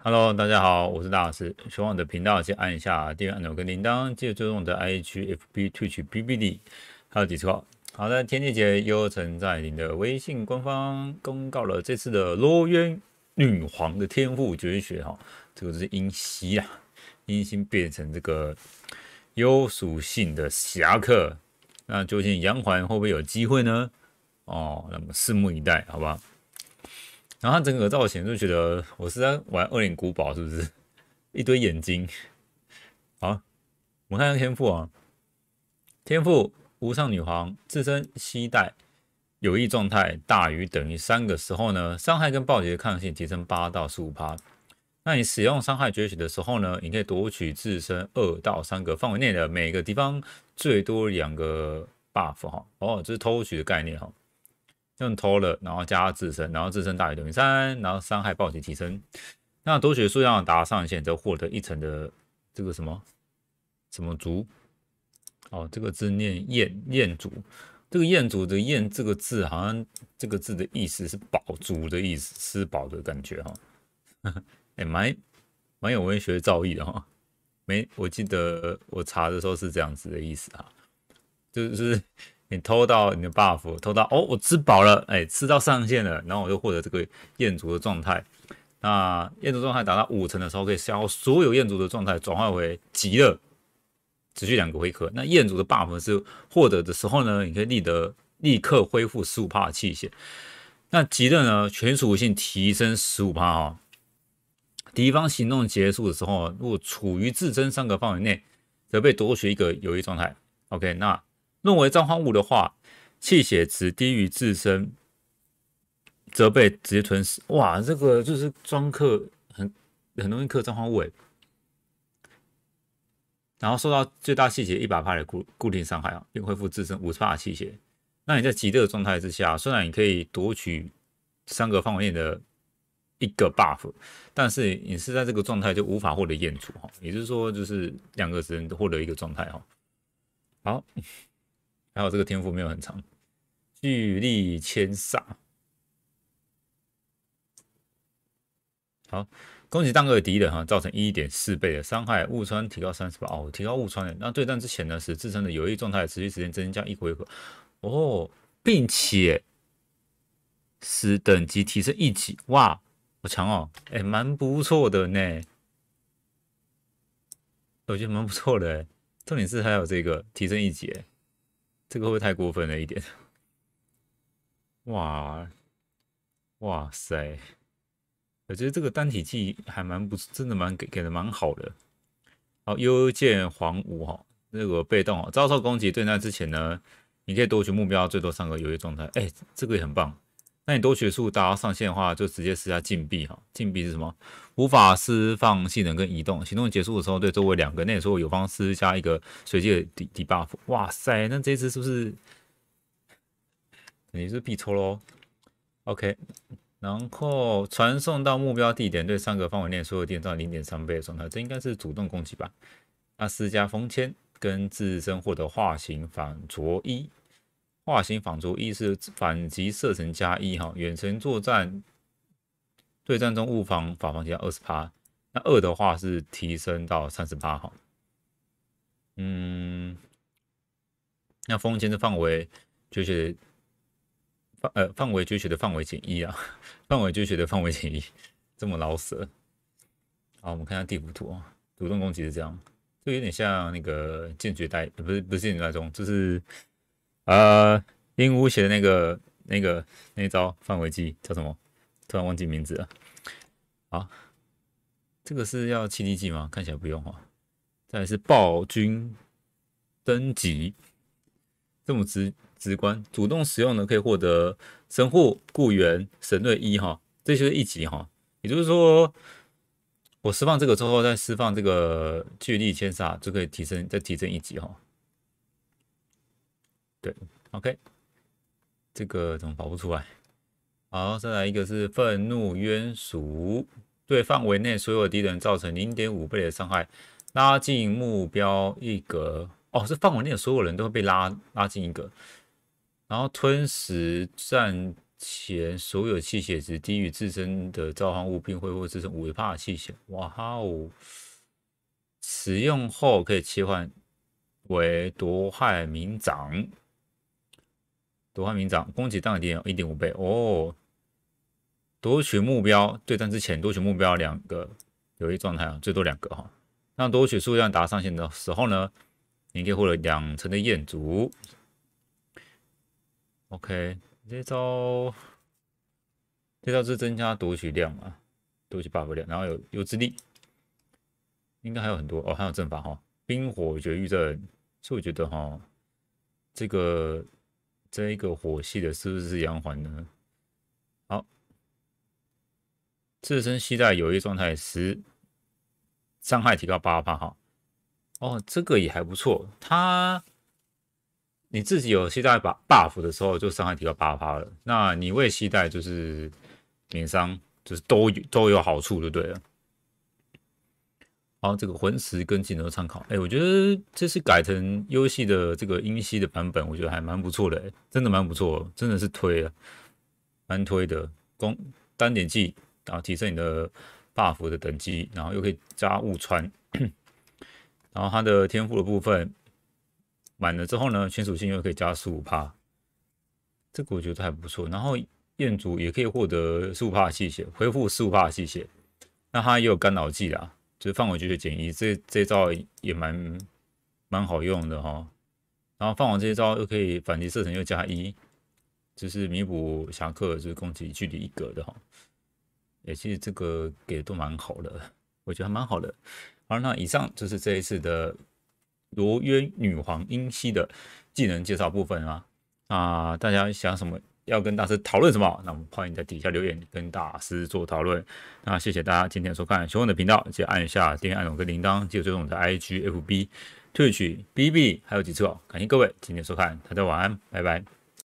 Hello，大家好，我是大老师。欢望的频道先按一下订阅按钮跟铃铛，记得追踪我的 IGFB Twitch BBD 还有 Discord。好的，天气节优曾在您的微信官方公告了这次的罗渊女皇的天赋绝学哈，这个是阴息啊，阴息变成这个有属性的侠客。那究竟杨环会不会有机会呢？哦，那么拭目以待，好吧。然后他整个造型就觉得我是在玩恶灵古堡，是不是一堆眼睛？好，我们看下天赋啊。天赋无上女皇，自身携带有益状态大于等于三个时候呢，伤害跟暴击的抗性提升八到十五%。那你使用伤害觉醒的时候呢，你可以夺取自身二到三个范围内的每个地方最多两个 buff 哈。哦，这是偷取的概念哈。用偷了，然后加自身，然后自身大于等于三，然后伤害暴击提升。那多血数量达上限，则获得一层的这个什么什么族哦，这个字念“燕燕族。这个“燕族的“燕这个字，好像这个字的意思是饱足的意思，吃饱的感觉哈。哎，蛮蛮有文学造诣的哈。没，我记得我查的时候是这样子的意思啊，就是。你偷到你的 buff，偷到哦，我吃饱了，哎，吃到上限了，然后我就获得这个彦足的状态。那彦足状态达到五成的时候，可以消耗所有彦足的状态，转化为极乐，持续两个回合。那彦足的 buff 是获得的时候呢，你可以立得立刻恢复十五帕的气血。那极乐呢，全属性提升十五帕哦。敌方行动结束的时候，如果处于自身三个范围内，则被夺取一个有益状态。OK，那。认为召唤物的话，气血值低于自身，则被直接吞噬。哇，这个就是装克，很很容易克召唤物然后受到最大气血一百帕的固固定伤害啊，并恢复自身五十的气血。那你在极乐状态之下，虽然你可以夺取三个范围内的一个 buff，但是你是在这个状态就无法获得演出哈。也就是说，就是两个人获得一个状态哈。好。还有这个天赋没有很长，巨力千煞。好，攻击当个敌人哈，造成一点四倍的伤害，误穿提高三十八哦，提高误穿的。那对战之前呢，使自身的有益状态持续时间增加一回合。哦，并且使等级提升一级。哇，好强哦，哎，蛮不错的呢。我觉得蛮不错的，重点是还有这个提升一级。这个会不会太过分了一点？哇，哇塞！我觉得这个单体技还蛮不真的蛮给给的蛮好的。好，幽见黄武哈，那个被动哦，遭受攻击对战之前呢，你可以夺取目标最多三个犹豫状态，哎，这个也很棒。那你多学数大家上线的话就直接施加禁闭哈。禁闭是什么？无法释放技能跟移动。行动结束的时候，对周围两个，那时候有方施加一个随机的 D 敌 buff。哇塞，那这次是不是等于是必抽喽？OK，然后传送到目标地点，对三个范围内所有电站零点三倍的状态。这应该是主动攻击吧？那施加封签，跟自身获得化形反着一。化形仿作一是反击射程加一哈，远程作战对战中误防法防提二十趴，那二的话是提升到三十八哈。嗯，那风前的范围就是范呃范围就血的范围减一啊，范围就血的范围减一，这么老舍。好，我们看一下第五图啊，主动攻击是这样，就有点像那个剑决带，不是不是剑决带中，就是。呃，鹦鹉写的那个、那个、那招范围技叫什么？突然忘记名字了。啊，这个是要七 D 技吗？看起来不用哈。再是暴君登极，这么直直观，主动使用呢可以获得神户雇员神锐一哈，这就是一级哈。也就是说，我释放这个之后，再释放这个巨力千杀就可以提升，再提升一级哈。对，OK，这个怎么跑不出来？好，再来一个是愤怒冤属，对范围内所有敌人造成0.5倍的伤害，拉近目标一格。哦，是范围内的所有人都会被拉拉近一格。然后吞食战前所有气血值低于自身的召唤物，并恢复自身五倍的气血。哇哦，使用后可以切换为夺害冥掌。夺花名长攻击当点敌人一点五倍哦。夺取目标对战之前夺取目标两个，有一状态啊，最多两个哈。那夺取数量达上限的时候呢，你可以获得两成的艳足。OK，这招这招是增加夺取量啊，夺取 buff 量，然后有优质力，应该还有很多哦，还有阵法哈，冰火绝育阵。所以我觉得哈，这个。这一个火系的是不是是阳环呢？好，自身携带有益状态时，伤害提高八八哈。哦，这个也还不错。他你自己有携带把 buff 的时候，就伤害提高八八了。那你未携带就是免伤，就是都都有好处就对了。然后这个魂石跟技能参考，哎，我觉得这是改成游系的这个音系的版本，我觉得还蛮不错的，真的蛮不错，真的是推，啊，蛮推的。攻单点技，然后提升你的 buff 的等级，然后又可以加误穿。然后它的天赋的部分满了之后呢，全属性又可以加十五帕，这个我觉得还不错。然后彦祖也可以获得十五帕气血，恢复十五帕气血。那它也有干扰技的。就是放完就减一，这这招也蛮蛮好用的哈。然后放完这些招又可以反击射程又加一，就是弥补侠客就是攻击距离一格的哈。也其实这个给的都蛮好的，我觉得还蛮好的。好，那以上就是这一次的罗约女皇英西的技能介绍部分啊。啊，大家想什么？要跟大师讨论什么？那我们欢迎在底下留言跟大师做讨论。那谢谢大家今天收看熊文的频道，记得按一下订阅按钮跟铃铛，记得追踪我们的 IGFB、Twitch、BB 还有几次哦。感谢各位今天收看，大家晚安，拜拜。